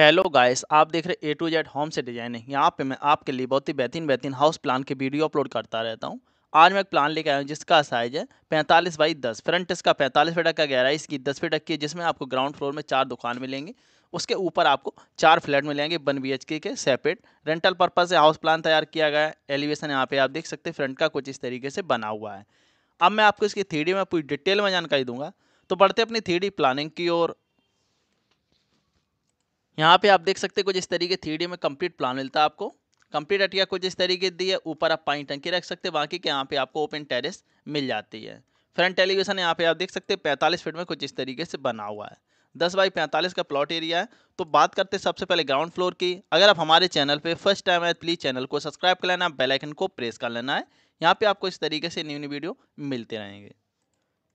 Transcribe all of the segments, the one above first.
hello guys आप देख रहे ए टू जेड होम से डिजाइनिंग यहाँ पे मैं आपके लिए बहुत ही बेहतरीन बेहतरीन हाउस प्लान के वीडियो अपलोड करता रहता हूँ आज मैं एक प्लान लेकर आया हूँ जिसका साइज है पैंतालीस बाई दस फ्रंट इसका पैंतालीस फीट का गहराई इसकी दस फीट की जिसमें आपको ग्राउंड फ्लोर में चार दुकान मिलेंगे उसके ऊपर आपको चार फ्लैट मिलेंगे one B H K separate rental purpose से हाउस प्लान तैयार किया गया है एलिवेशन यहाँ पे आप देख सकते हैं फ्रंट का कुछ इस तरीके से बना हुआ है अब मैं आपको इसकी थ्री में पूरी डिटेल में जानकारी दूंगा तो बढ़ते अपनी थ्री प्लानिंग की ओर यहाँ पे आप देख सकते हैं कुछ इस तरीके थ्री में कंप्लीट प्लान मिलता है आपको कंप्लीट अटिया कुछ इस तरीके दी है ऊपर आप पानी टंकी रख सकते हैं बाकी के यहाँ पे आपको ओपन टेरेस मिल जाती है फ्रंट टेलीविजन यहाँ पे आप देख सकते हैं पैंतालीस फीट में कुछ इस तरीके से बना हुआ है दस बाई पैंतालीस का प्लॉट एरिया है तो बात करते हैं सबसे पहले ग्राउंड फ्लोर की अगर आप हमारे चैनल पर फर्स्ट टाइम है प्लीज़ चैनल को सब्सक्राइब कर लेना बेलाइकन को प्रेस कर लेना है यहाँ पे आपको इस तरीके से न्यू न्यू वीडियो मिलते रहेंगे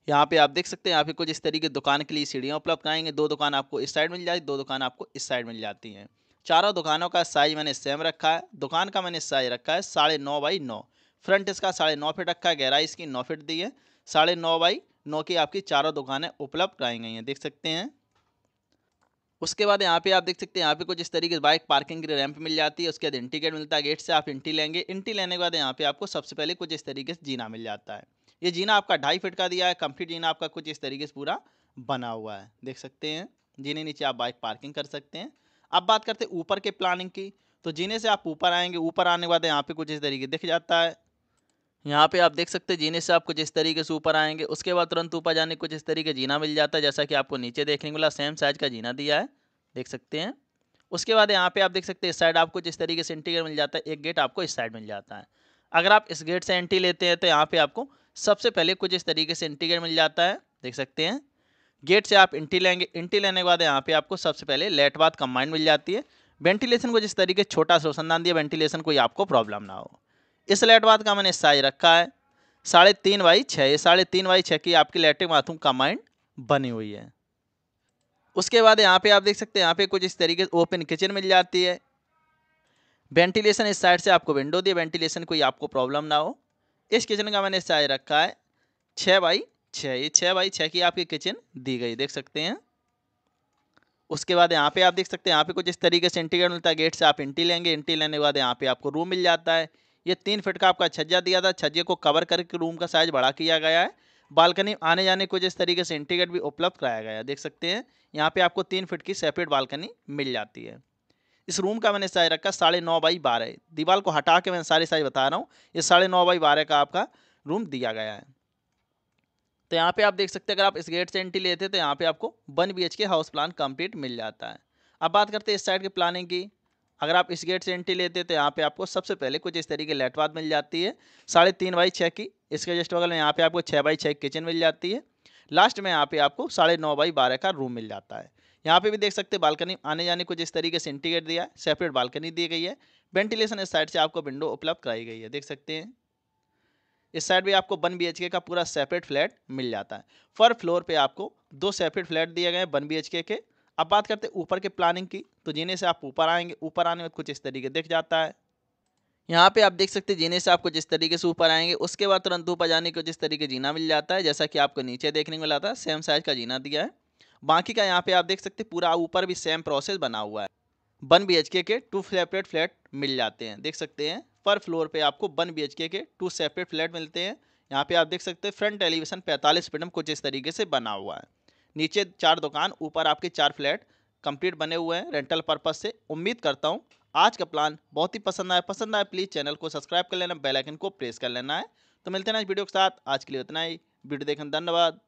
यहाँ पे आप देख सकते हैं यहाँ पे कुछ इस तरीके दुकान के लिए सीढ़ियाँ उपलब्ध कराएंगे दो दुकान आपको इस साइड मिल जाती दो दुकान आपको इस साइड मिल जाती हैं चारों दुकानों का साइज मैंने सेम रखा है दुकान का मैंने साइज रखा है साढ़े नौ बाई नौ फ्रंट इसका साढ़े नौ फिट रखा है गहराई इसकी नौ फिट दी है साढ़े नौ बाई नौ की आपकी चारों दुकानें उपलब्ध कराई गई हैं देख सकते हैं उसके बाद यहाँ पे आप देख सकते हैं यहाँ पे कुछ इस तरीके से बाइक पार्किंग की रैंप मिल जाती है उसके बाद इंटी गेट मिलता है गेट से आप इंटी लेंगे इंटी लेने के बाद यहाँ पे आपको सबसे पहले कुछ इस तरीके से जीना मिल जाता है ये जीना आपका ढाई फिट का दिया है कम्फीट जीना आपका कुछ इस तरीके से पूरा बना हुआ है देख सकते हैं जीने नीचे आप बाइक पार्किंग कर सकते हैं अब बात करते हैं ऊपर के प्लानिंग की तो जीने से आप ऊपर आएंगे ऊपर आने के बाद यहाँ पे कुछ इस तरीके दिख जाता है यहाँ पे आप देख सकते हैं जीने से आप कुछ इस तरीके से ऊपर आएंगे उसके बाद तुरंत ऊपर जाने कुछ इस तरीके जीना मिल जाता है जैसा कि आपको नीचे देखने को मिला सेम साइज का जीना दिया है देख सकते हैं उसके बाद यहाँ पे आप देख सकते हैं इस साइड आपको जिस तरीके से इंटीरियर मिल जाता है एक गेट आपको इस साइड मिल जाता है अगर आप इस गेट से एंट्री लेते हैं तो यहाँ पे आपको सबसे पहले कुछ इस तरीके से इंटीग्रेट मिल जाता है देख सकते हैं गेट से आप इंटी लेंगे इंटी लेने के बाद यहाँ पे आपको सबसे पहले लेट बाद कंबाइंड मिल जाती है वेंटिलेशन को जिस तरीके छोटा सोशन दान दिया वेंटिलेशन कोई आपको प्रॉब्लम ना हो इस लेट बाद का मैंने साइज रखा है साढ़े तीन बाई छः ये साढ़े तीन बाई छः की आपकी लेटिंग बाथरूम कंबाइंड बनी हुई है उसके बाद यहाँ पे आप देख सकते हैं यहाँ पे कुछ इस तरीके से ओपन किचन मिल जाती है वेंटिलेशन इस साइड से आपको विंडो दिए वेंटिलेशन कोई आपको प्रॉब्लम ना हो इस किचन का मैंने साइज रखा है छः बाई छः ये छः बाई छः की आपकी किचन दी गई देख सकते हैं उसके बाद यहाँ पे आप देख सकते हैं यहाँ पे कुछ इस तरीके से इंटीग्रेट मिलता है गेट से आप इंटी लेंगे इंटी लेने के बाद यहाँ पे आपको रूम मिल जाता है ये तीन फिट का आपका छज्जा दिया था छज्जे को कवर करके रूम का साइज बड़ा किया गया है बालकनी आने जाने को जिस तरीके से इंटीग्रेट भी उपलब्ध कराया गया है देख सकते हैं यहाँ पे आपको तीन फिट की सेपरेट बालकनी मिल जाती है इस रूम का मैंने साइज रखा साढ़े नौ बाई बारह दीवार को हटा के मैंने सारे साइज बता रहा हूँ ये साढ़े नौ बाई बारह का आपका रूम दिया गया है तो यहाँ पे आप देख सकते हैं अगर आप इस गेट से एंट्री लेते तो यहाँ पे आपको one B K house plan complete मिल जाता है अब बात करते हैं इस साइड की प्लानिंग की अगर आप इस गेट से एंट्री लेते तो यहाँ पे आपको सबसे पहले कुछ इस तरीके लेटवाद मिल जाती है साढ़े तीन बाई छः की इसके जस्ट बगल में यहाँ पे आपको छः बाई छः किचन मिल जाती है लास्ट में यहाँ पे आपको साढ़े नौ बाई बारह का रूम मिल जाता है यहाँ पे भी देख सकते हैं बालकनी आने जाने को जिस तरीके से इंटीग्रेट दिया है सेपरेट बालकनी दी गई है वेंटिलेशन इस साइड से आपको विंडो उपलब्ध कराई गई है देख सकते हैं इस साइड भी आपको वन बी का पूरा सेपरेट फ्लैट मिल जाता है फर फ्लोर पे आपको दो सेपरेट फ्लैट दिए गए हैं वन बी के अब बात करते हैं ऊपर के प्लानिंग की तो जीने से आप ऊपर आएंगे ऊपर आने में कुछ इस तरीके देख जाता है यहाँ पे आप देख सकते हैं जीने से आपको जिस तरीके से ऊपर आएंगे उसके बाद तुरंत ऊपर जाने को जिस तरीके जीना मिल जाता है जैसा कि आपको नीचे देखने को मिला था सेम साइज का जीना दिया है बाकी का यहाँ पे आप देख सकते हैं पूरा ऊपर भी सेम प्रोसेस बना हुआ है one B K two separate flat मिल जाते हैं देख सकते हैं पर फ्लोर पे आपको one B K two separate flat मिलते हैं यहाँ पे आप देख सकते हैं फ्रंट एलिवेशन 45 फीट में कुछ इस तरीके से बना हुआ है नीचे चार दुकान ऊपर आपके चार फ्लैट कंप्लीट बने हुए हैं रेंटल पर्पज़ से उम्मीद करता हूँ आज का प्लान बहुत ही पसंद आया पसंद आया प्लीज़ चैनल को सब्सक्राइब कर लेना बेलाइकन को प्रेस कर लेना है तो मिलते हैं इस वीडियो के साथ आज के लिए इतना ही वीडियो देखने धन्यवाद